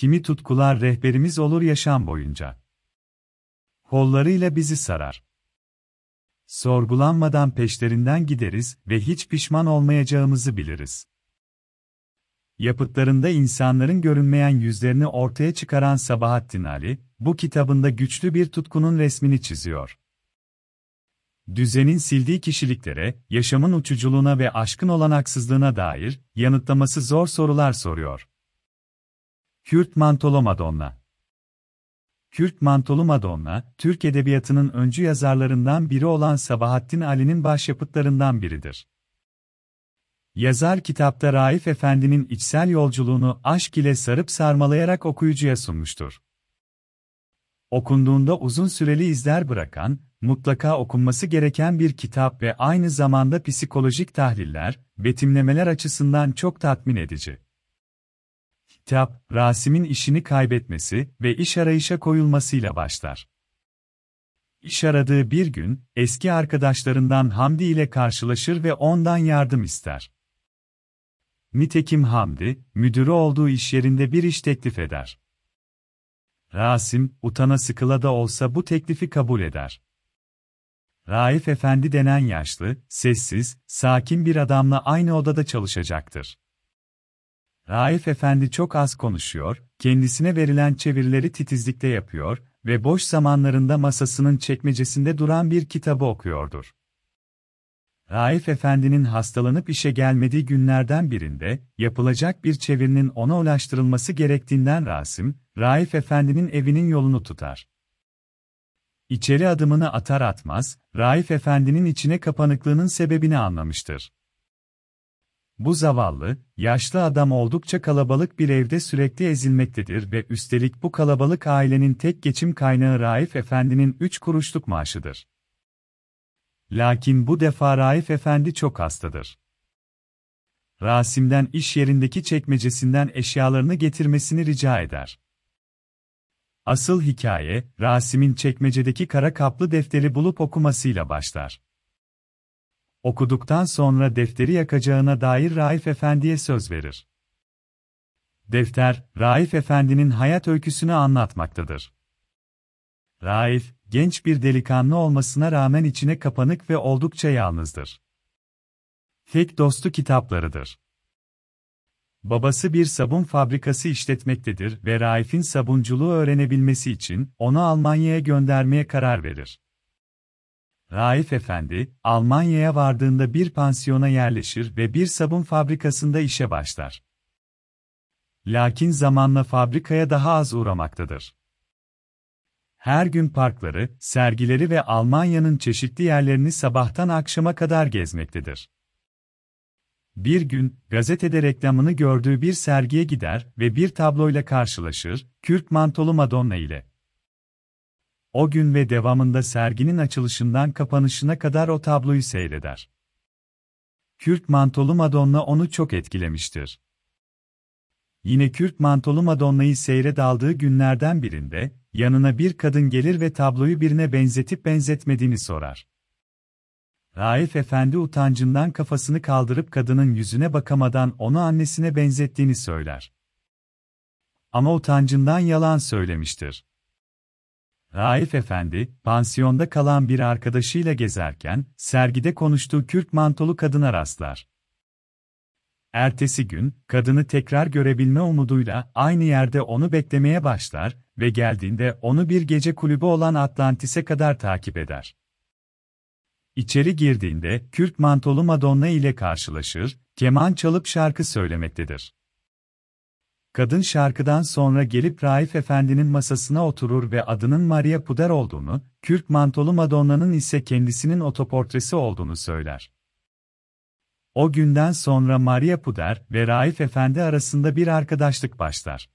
Kimi tutkular rehberimiz olur yaşam boyunca. Kollarıyla bizi sarar. Sorgulanmadan peşlerinden gideriz ve hiç pişman olmayacağımızı biliriz. Yapıtlarında insanların görünmeyen yüzlerini ortaya çıkaran Sabahattin Ali, bu kitabında güçlü bir tutkunun resmini çiziyor. Düzenin sildiği kişiliklere, yaşamın uçuculuğuna ve aşkın olan haksızlığına dair yanıtlaması zor sorular soruyor. Kürt Mantolu Madonna Kürt Mantolu Madonna, Türk edebiyatının öncü yazarlarından biri olan Sabahattin Ali'nin başyapıtlarından biridir. Yazar kitapta Raif Efendi'nin içsel yolculuğunu aşk ile sarıp sarmalayarak okuyucuya sunmuştur. Okunduğunda uzun süreli izler bırakan, mutlaka okunması gereken bir kitap ve aynı zamanda psikolojik tahliller, betimlemeler açısından çok tatmin edici kitap, Rasim'in işini kaybetmesi ve iş arayışa koyulmasıyla başlar. İş aradığı bir gün, eski arkadaşlarından Hamdi ile karşılaşır ve ondan yardım ister. Nitekim Hamdi, müdürü olduğu iş yerinde bir iş teklif eder. Rasim, utana sıkıla da olsa bu teklifi kabul eder. Raif Efendi denen yaşlı, sessiz, sakin bir adamla aynı odada çalışacaktır. Raif Efendi çok az konuşuyor, kendisine verilen çevirileri titizlikle yapıyor ve boş zamanlarında masasının çekmecesinde duran bir kitabı okuyordur. Raif Efendi'nin hastalanıp işe gelmediği günlerden birinde, yapılacak bir çevirinin ona ulaştırılması gerektiğinden Rasim, Raif Efendi'nin evinin yolunu tutar. İçeri adımını atar atmaz, Raif Efendi'nin içine kapanıklığının sebebini anlamıştır. Bu zavallı, yaşlı adam oldukça kalabalık bir evde sürekli ezilmektedir ve üstelik bu kalabalık ailenin tek geçim kaynağı Raif Efendi'nin üç kuruşluk maaşıdır. Lakin bu defa Raif Efendi çok hastadır. Rasim'den iş yerindeki çekmecesinden eşyalarını getirmesini rica eder. Asıl hikaye, Rasim'in çekmecedeki kara kaplı defteri bulup okumasıyla başlar. Okuduktan sonra defteri yakacağına dair Raif Efendi'ye söz verir. Defter, Raif Efendi'nin hayat öyküsünü anlatmaktadır. Raif, genç bir delikanlı olmasına rağmen içine kapanık ve oldukça yalnızdır. Tek dostu kitaplarıdır. Babası bir sabun fabrikası işletmektedir ve Raif'in sabunculuğu öğrenebilmesi için onu Almanya'ya göndermeye karar verir. Raif Efendi, Almanya'ya vardığında bir pansiyona yerleşir ve bir sabun fabrikasında işe başlar. Lakin zamanla fabrikaya daha az uğramaktadır. Her gün parkları, sergileri ve Almanya'nın çeşitli yerlerini sabahtan akşama kadar gezmektedir. Bir gün, gazetede reklamını gördüğü bir sergiye gider ve bir tabloyla karşılaşır, kürk mantolu Madonna ile o gün ve devamında serginin açılışından kapanışına kadar o tabloyu seyreder. Kürt mantolu Madonna onu çok etkilemiştir. Yine Kürt mantolu Madonna'yı seyre daldığı günlerden birinde, yanına bir kadın gelir ve tabloyu birine benzetip benzetmediğini sorar. Raif Efendi utancından kafasını kaldırıp kadının yüzüne bakamadan onu annesine benzettiğini söyler. Ama utancından yalan söylemiştir. Raif Efendi, pansiyonda kalan bir arkadaşıyla gezerken, sergide konuştuğu Kürt mantolu kadına rastlar. Ertesi gün, kadını tekrar görebilme umuduyla aynı yerde onu beklemeye başlar ve geldiğinde onu bir gece kulübü olan Atlantis'e kadar takip eder. İçeri girdiğinde Kürt mantolu Madonna ile karşılaşır, keman çalıp şarkı söylemektedir. Kadın şarkıdan sonra gelip Raif Efendi'nin masasına oturur ve adının Maria Puder olduğunu, kürk mantolu Madonna'nın ise kendisinin otoportresi olduğunu söyler. O günden sonra Maria Puder ve Raif Efendi arasında bir arkadaşlık başlar.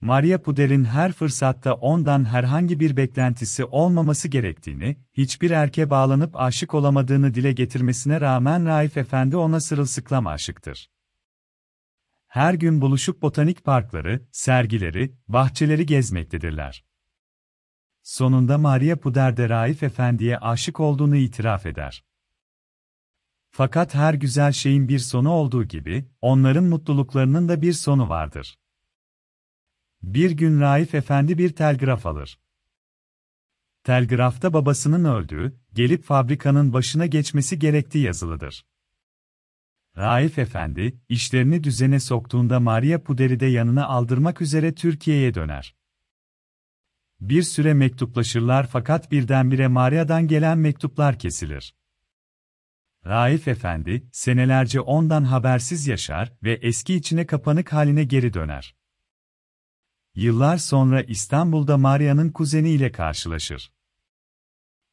Maria Puder'in her fırsatta ondan herhangi bir beklentisi olmaması gerektiğini, hiçbir erke bağlanıp aşık olamadığını dile getirmesine rağmen Raif Efendi ona sırılsıklam aşıktır her gün buluşup botanik parkları, sergileri, bahçeleri gezmektedirler. Sonunda Maria Puder de Raif Efendi'ye aşık olduğunu itiraf eder. Fakat her güzel şeyin bir sonu olduğu gibi, onların mutluluklarının da bir sonu vardır. Bir gün Raif Efendi bir telgraf alır. Telgrafta babasının öldüğü, gelip fabrikanın başına geçmesi gerektiği yazılıdır. Raif Efendi, işlerini düzene soktuğunda Maria Puder'i de yanına aldırmak üzere Türkiye'ye döner. Bir süre mektuplaşırlar fakat birdenbire Maria'dan gelen mektuplar kesilir. Raif Efendi, senelerce ondan habersiz yaşar ve eski içine kapanık haline geri döner. Yıllar sonra İstanbul'da Maria'nın kuzeni ile karşılaşır.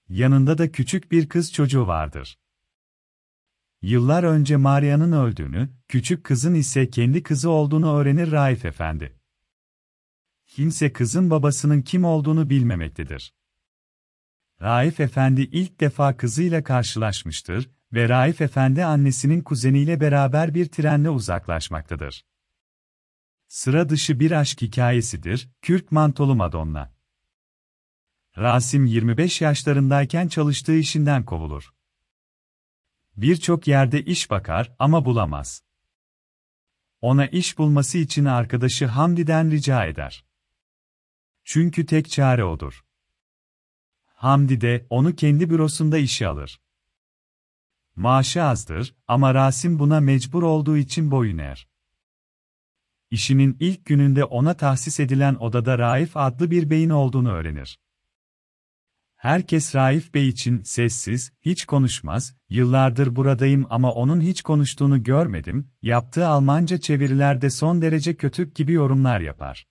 Yanında da küçük bir kız çocuğu vardır. Yıllar önce Maria'nın öldüğünü, küçük kızın ise kendi kızı olduğunu öğrenir Raif Efendi. Kimse kızın babasının kim olduğunu bilmemektedir. Raif Efendi ilk defa kızıyla karşılaşmıştır ve Raif Efendi annesinin kuzeniyle beraber bir trenle uzaklaşmaktadır. Sıra dışı bir aşk hikayesidir, Kürk Mantolu Madonna. Rasim 25 yaşlarındayken çalıştığı işinden kovulur. Birçok yerde iş bakar ama bulamaz. Ona iş bulması için arkadaşı Hamdi'den rica eder. Çünkü tek çare odur. Hamdi de onu kendi bürosunda işe alır. Maaşı azdır ama Rasim buna mecbur olduğu için boyun eğer. İşinin ilk gününde ona tahsis edilen odada Raif adlı bir beyin olduğunu öğrenir. Herkes Raif Bey için sessiz, hiç konuşmaz, yıllardır buradayım ama onun hiç konuştuğunu görmedim, yaptığı Almanca çevirilerde son derece kötü gibi yorumlar yapar.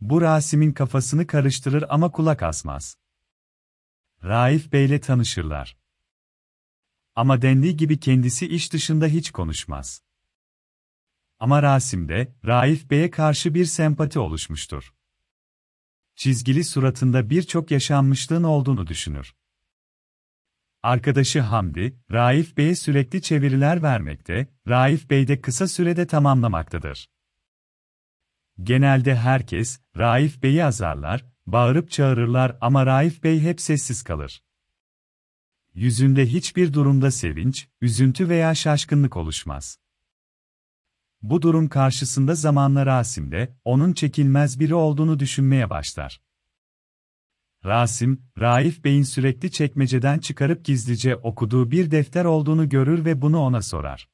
Bu Rasim'in kafasını karıştırır ama kulak asmaz. Raif Bey'le tanışırlar. Ama dendiği gibi kendisi iş dışında hiç konuşmaz. Ama Rasim'de, Raif Bey'e karşı bir sempati oluşmuştur çizgili suratında birçok yaşanmışlığın olduğunu düşünür. Arkadaşı Hamdi, Raif Bey'e sürekli çeviriler vermekte, Raif Bey de kısa sürede tamamlamaktadır. Genelde herkes, Raif Bey'i azarlar, bağırıp çağırırlar ama Raif Bey hep sessiz kalır. Yüzünde hiçbir durumda sevinç, üzüntü veya şaşkınlık oluşmaz. Bu durum karşısında zamanla Rasim de, onun çekilmez biri olduğunu düşünmeye başlar. Rasim, Raif Bey'in sürekli çekmeceden çıkarıp gizlice okuduğu bir defter olduğunu görür ve bunu ona sorar.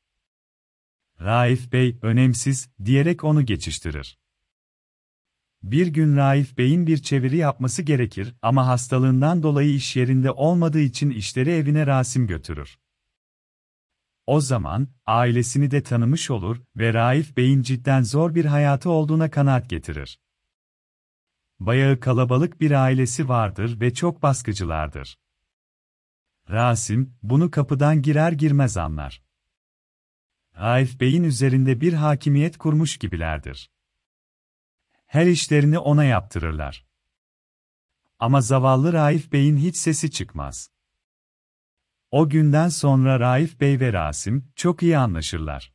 Raif Bey, önemsiz, diyerek onu geçiştirir. Bir gün Raif Bey'in bir çeviri yapması gerekir ama hastalığından dolayı iş yerinde olmadığı için işleri evine Rasim götürür. O zaman, ailesini de tanımış olur ve Raif Bey'in cidden zor bir hayatı olduğuna kanaat getirir. Bayağı kalabalık bir ailesi vardır ve çok baskıcılardır. Rasim, bunu kapıdan girer girmez anlar. Raif Bey'in üzerinde bir hakimiyet kurmuş gibilerdir. Her işlerini ona yaptırırlar. Ama zavallı Raif Bey'in hiç sesi çıkmaz. O günden sonra Raif Bey ve Rasim çok iyi anlaşırlar.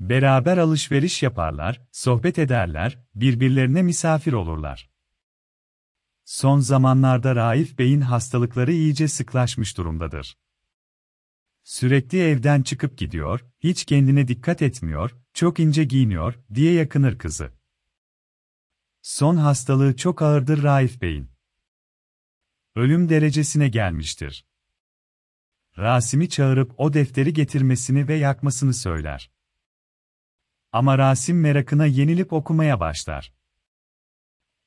Beraber alışveriş yaparlar, sohbet ederler, birbirlerine misafir olurlar. Son zamanlarda Raif Bey'in hastalıkları iyice sıklaşmış durumdadır. Sürekli evden çıkıp gidiyor, hiç kendine dikkat etmiyor, çok ince giyiniyor diye yakınır kızı. Son hastalığı çok ağırdır Raif Bey'in. Ölüm derecesine gelmiştir. Rasim'i çağırıp o defteri getirmesini ve yakmasını söyler. Ama Rasim merakına yenilip okumaya başlar.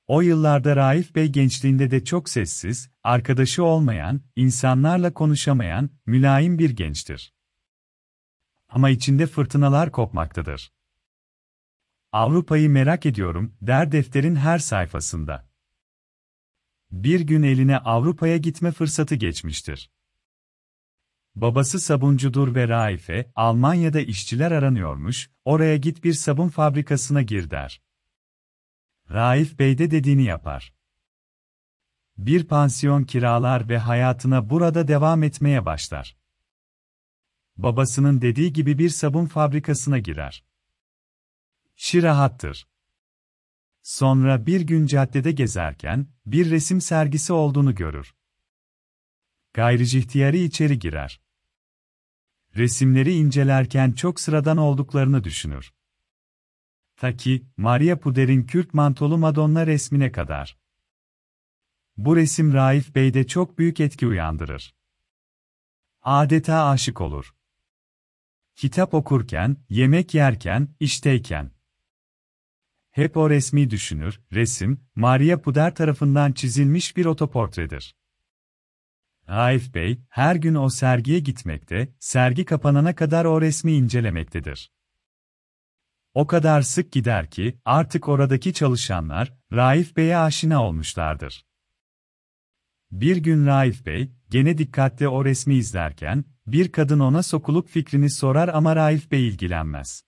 O yıllarda Raif Bey gençliğinde de çok sessiz, arkadaşı olmayan, insanlarla konuşamayan, mülayim bir gençtir. Ama içinde fırtınalar kopmaktadır. Avrupa'yı merak ediyorum, der defterin her sayfasında. Bir gün eline Avrupa'ya gitme fırsatı geçmiştir. Babası sabuncudur ve Raife, Almanya'da işçiler aranıyormuş, oraya git bir sabun fabrikasına gir der. Raif Bey de dediğini yapar. Bir pansiyon kiralar ve hayatına burada devam etmeye başlar. Babasının dediği gibi bir sabun fabrikasına girer. Şirahattır. Sonra bir gün caddede gezerken, bir resim sergisi olduğunu görür. Gayricihtiyari içeri girer resimleri incelerken çok sıradan olduklarını düşünür. Ta ki, Maria Puder'in Kürt mantolu Madonna resmine kadar. Bu resim Raif Bey'de çok büyük etki uyandırır. Adeta aşık olur. Kitap okurken, yemek yerken, işteyken. Hep o resmi düşünür, resim, Maria Puder tarafından çizilmiş bir otoportredir. Raif Bey, her gün o sergiye gitmekte, sergi kapanana kadar o resmi incelemektedir. O kadar sık gider ki, artık oradaki çalışanlar, Raif Bey'e aşina olmuşlardır. Bir gün Raif Bey, gene dikkatle o resmi izlerken, bir kadın ona sokuluk fikrini sorar ama Raif Bey ilgilenmez.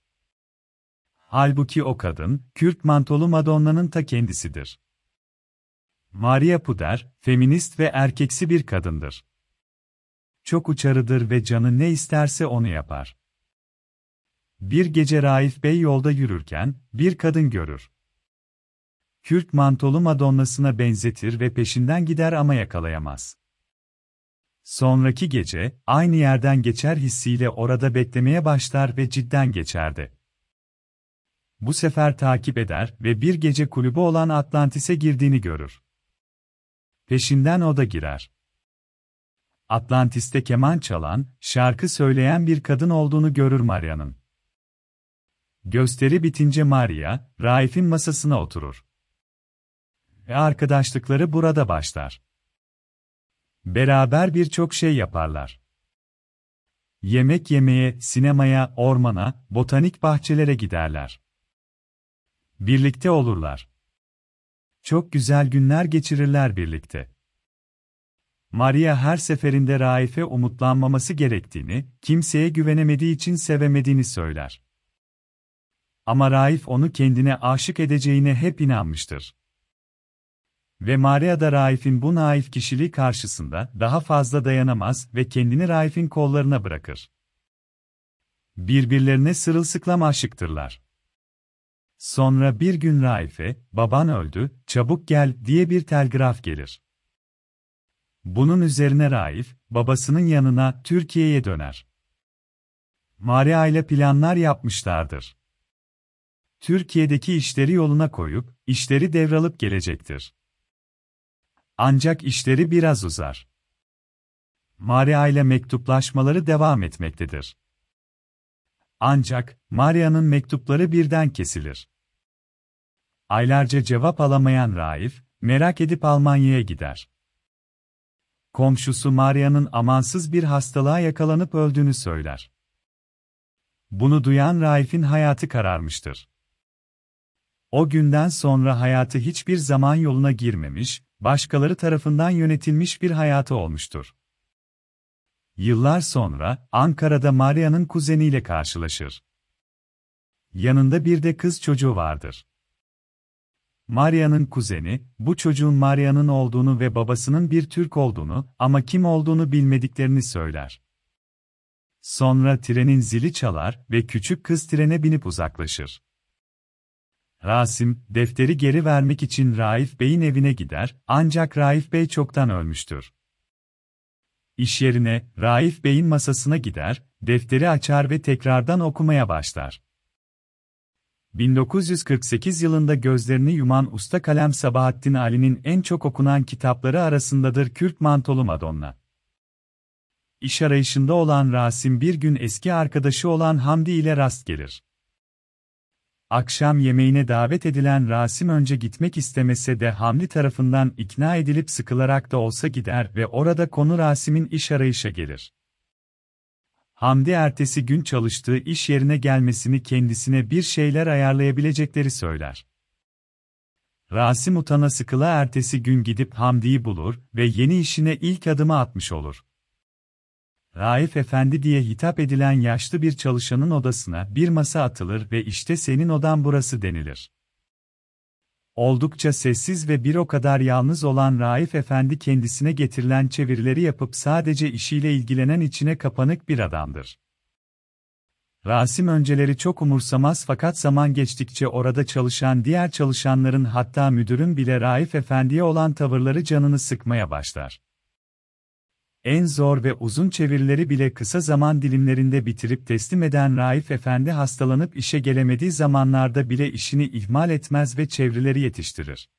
Halbuki o kadın, Kürt mantolu Madonna'nın ta kendisidir. Maria Puder, feminist ve erkeksi bir kadındır. Çok uçarıdır ve canı ne isterse onu yapar. Bir gece Raif Bey yolda yürürken, bir kadın görür. Kürk mantolu Madonna'sına benzetir ve peşinden gider ama yakalayamaz. Sonraki gece, aynı yerden geçer hissiyle orada beklemeye başlar ve cidden geçerdi. Bu sefer takip eder ve bir gece kulübü olan Atlantis'e girdiğini görür. Peşinden o da girer. Atlantis'te keman çalan, şarkı söyleyen bir kadın olduğunu görür Maria'nın. Gösteri bitince Maria, Raif'in masasına oturur. Ve arkadaşlıkları burada başlar. Beraber birçok şey yaparlar. Yemek yemeye, sinemaya, ormana, botanik bahçelere giderler. Birlikte olurlar. Çok güzel günler geçirirler birlikte. Maria her seferinde Raif'e umutlanmaması gerektiğini, kimseye güvenemediği için sevemediğini söyler. Ama Raif onu kendine aşık edeceğine hep inanmıştır. Ve Maria da Raif'in bu naif kişiliği karşısında daha fazla dayanamaz ve kendini Raif'in kollarına bırakır. Birbirlerine sırılsıklam aşıktırlar. Sonra bir gün Raif'e, baban öldü, çabuk gel diye bir telgraf gelir. Bunun üzerine Raif, babasının yanına Türkiye'ye döner. Maria ile planlar yapmışlardır. Türkiye'deki işleri yoluna koyup, işleri devralıp gelecektir. Ancak işleri biraz uzar. Maria ile mektuplaşmaları devam etmektedir. Ancak Maria'nın mektupları birden kesilir. Aylarca cevap alamayan Raif, merak edip Almanya'ya gider. Komşusu Maria'nın amansız bir hastalığa yakalanıp öldüğünü söyler. Bunu duyan Raif'in hayatı kararmıştır. O günden sonra hayatı hiçbir zaman yoluna girmemiş, başkaları tarafından yönetilmiş bir hayatı olmuştur. Yıllar sonra, Ankara'da Maria'nın kuzeniyle karşılaşır. Yanında bir de kız çocuğu vardır. Maria'nın kuzeni, bu çocuğun Maria'nın olduğunu ve babasının bir Türk olduğunu ama kim olduğunu bilmediklerini söyler. Sonra trenin zili çalar ve küçük kız trene binip uzaklaşır. Rasim, defteri geri vermek için Raif Bey'in evine gider, ancak Raif Bey çoktan ölmüştür. İş yerine, Raif Bey'in masasına gider, defteri açar ve tekrardan okumaya başlar. 1948 yılında gözlerini yuman usta kalem Sabahattin Ali'nin en çok okunan kitapları arasındadır Kürk Mantolu Madonna. İş arayışında olan Rasim bir gün eski arkadaşı olan Hamdi ile rast gelir. Akşam yemeğine davet edilen Rasim önce gitmek istemese de Hamdi tarafından ikna edilip sıkılarak da olsa gider ve orada konu Rasim'in iş arayışa gelir. Hamdi ertesi gün çalıştığı iş yerine gelmesini kendisine bir şeyler ayarlayabilecekleri söyler. Rasim utana sıkıla ertesi gün gidip Hamdi'yi bulur ve yeni işine ilk adımı atmış olur. Raif Efendi diye hitap edilen yaşlı bir çalışanın odasına bir masa atılır ve işte senin odan burası denilir. Oldukça sessiz ve bir o kadar yalnız olan Raif Efendi kendisine getirilen çevirileri yapıp sadece işiyle ilgilenen içine kapanık bir adamdır. Rasim önceleri çok umursamaz fakat zaman geçtikçe orada çalışan diğer çalışanların hatta müdürün bile Raif Efendi'ye olan tavırları canını sıkmaya başlar en zor ve uzun çevirileri bile kısa zaman dilimlerinde bitirip teslim eden Raif Efendi hastalanıp işe gelemediği zamanlarda bile işini ihmal etmez ve çevirileri yetiştirir.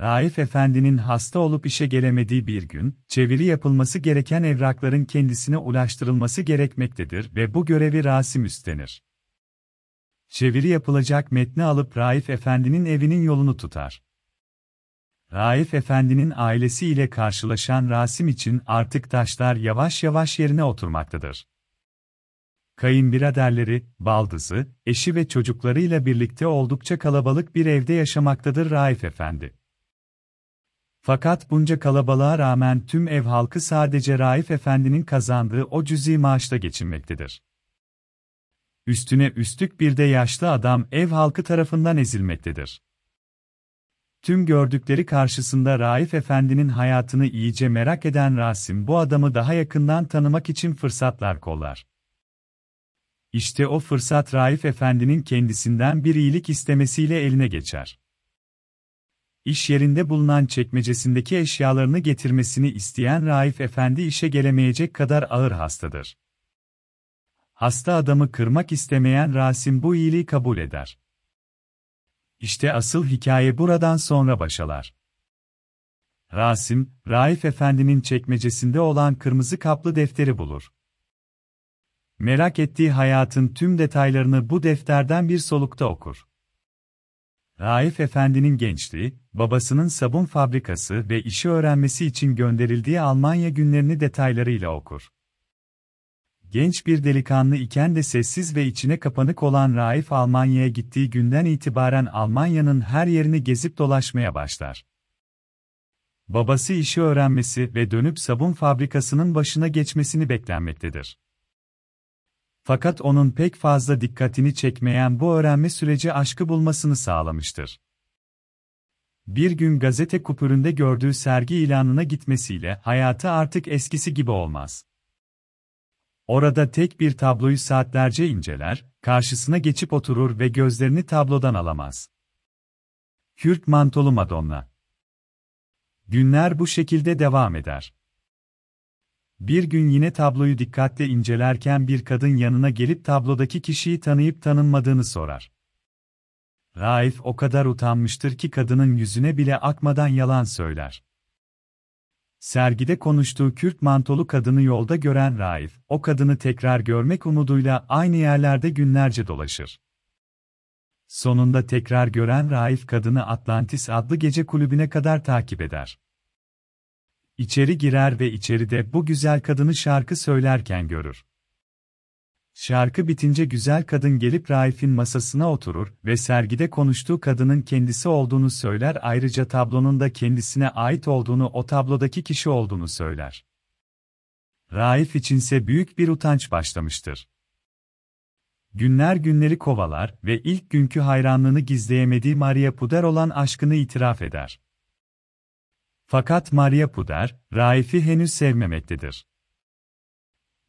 Raif Efendi'nin hasta olup işe gelemediği bir gün, çeviri yapılması gereken evrakların kendisine ulaştırılması gerekmektedir ve bu görevi Rasim üstlenir. Çeviri yapılacak metni alıp Raif Efendi'nin evinin yolunu tutar. Raif Efendi'nin ailesiyle karşılaşan Rasim için artık taşlar yavaş yavaş yerine oturmaktadır. Kayınbiraderleri, baldızı, eşi ve çocuklarıyla birlikte oldukça kalabalık bir evde yaşamaktadır Raif Efendi. Fakat bunca kalabalığa rağmen tüm ev halkı sadece Raif Efendi'nin kazandığı o cüzi maaşla geçinmektedir. Üstüne üstlük bir de yaşlı adam ev halkı tarafından ezilmektedir. Tüm gördükleri karşısında Raif Efendi'nin hayatını iyice merak eden Rasim bu adamı daha yakından tanımak için fırsatlar kollar. İşte o fırsat Raif Efendi'nin kendisinden bir iyilik istemesiyle eline geçer. İş yerinde bulunan çekmecesindeki eşyalarını getirmesini isteyen Raif Efendi işe gelemeyecek kadar ağır hastadır. Hasta adamı kırmak istemeyen Rasim bu iyiliği kabul eder. İşte asıl hikaye buradan sonra başalar. Rasim, Raif Efendi'nin çekmecesinde olan kırmızı kaplı defteri bulur. Merak ettiği hayatın tüm detaylarını bu defterden bir solukta okur. Raif Efendi'nin gençliği, babasının sabun fabrikası ve işi öğrenmesi için gönderildiği Almanya günlerini detaylarıyla okur. Genç bir delikanlı iken de sessiz ve içine kapanık olan Raif Almanya'ya gittiği günden itibaren Almanya'nın her yerini gezip dolaşmaya başlar. Babası işi öğrenmesi ve dönüp sabun fabrikasının başına geçmesini beklenmektedir. Fakat onun pek fazla dikkatini çekmeyen bu öğrenme süreci aşkı bulmasını sağlamıştır. Bir gün gazete kupüründe gördüğü sergi ilanına gitmesiyle hayatı artık eskisi gibi olmaz. Orada tek bir tabloyu saatlerce inceler, karşısına geçip oturur ve gözlerini tablodan alamaz. Kürt mantolu Madonna Günler bu şekilde devam eder. Bir gün yine tabloyu dikkatle incelerken bir kadın yanına gelip tablodaki kişiyi tanıyıp tanınmadığını sorar. Raif o kadar utanmıştır ki kadının yüzüne bile akmadan yalan söyler. Sergide konuştuğu Kürt mantolu kadını yolda gören Raif, o kadını tekrar görmek umuduyla aynı yerlerde günlerce dolaşır. Sonunda tekrar gören Raif kadını Atlantis adlı gece kulübüne kadar takip eder. İçeri girer ve içeride bu güzel kadını şarkı söylerken görür. Şarkı bitince güzel kadın gelip Raif'in masasına oturur ve sergide konuştuğu kadının kendisi olduğunu söyler ayrıca tablonun da kendisine ait olduğunu o tablodaki kişi olduğunu söyler. Raif içinse büyük bir utanç başlamıştır. Günler günleri kovalar ve ilk günkü hayranlığını gizleyemediği Maria Puder olan aşkını itiraf eder. Fakat Maria Puder, Raif'i henüz sevmemektedir.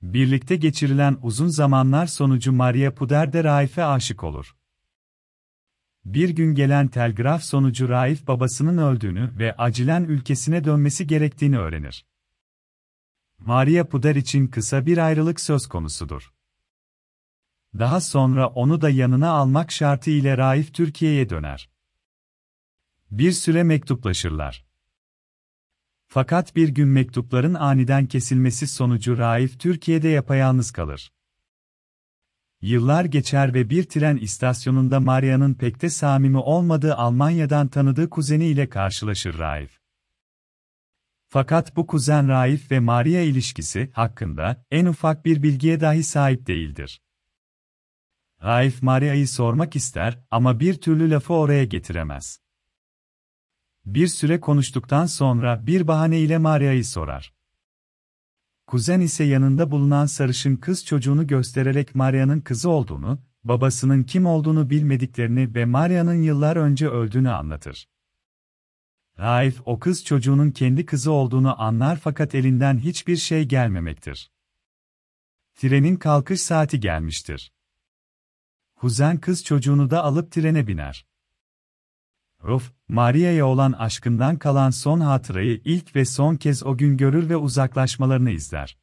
Birlikte geçirilen uzun zamanlar sonucu Maria Puder de Raif'e aşık olur. Bir gün gelen telgraf sonucu Raif babasının öldüğünü ve acilen ülkesine dönmesi gerektiğini öğrenir. Maria Puder için kısa bir ayrılık söz konusudur. Daha sonra onu da yanına almak şartı ile Raif Türkiye'ye döner. Bir süre mektuplaşırlar. Fakat bir gün mektupların aniden kesilmesi sonucu Raif Türkiye'de yapayalnız kalır. Yıllar geçer ve bir tren istasyonunda Maria'nın pek de samimi olmadığı Almanya'dan tanıdığı kuzeni ile karşılaşır Raif. Fakat bu kuzen Raif ve Maria ilişkisi hakkında en ufak bir bilgiye dahi sahip değildir. Raif Maria'yı sormak ister ama bir türlü lafı oraya getiremez. Bir süre konuştuktan sonra bir bahane ile Maria'yı sorar. Kuzen ise yanında bulunan sarışın kız çocuğunu göstererek Maria'nın kızı olduğunu, babasının kim olduğunu bilmediklerini ve Maria'nın yıllar önce öldüğünü anlatır. Raif o kız çocuğunun kendi kızı olduğunu anlar fakat elinden hiçbir şey gelmemektir. Trenin kalkış saati gelmiştir. Kuzen kız çocuğunu da alıp trene biner. Ruf, Maria'ya olan aşkından kalan son hatırayı ilk ve son kez o gün görür ve uzaklaşmalarını izler.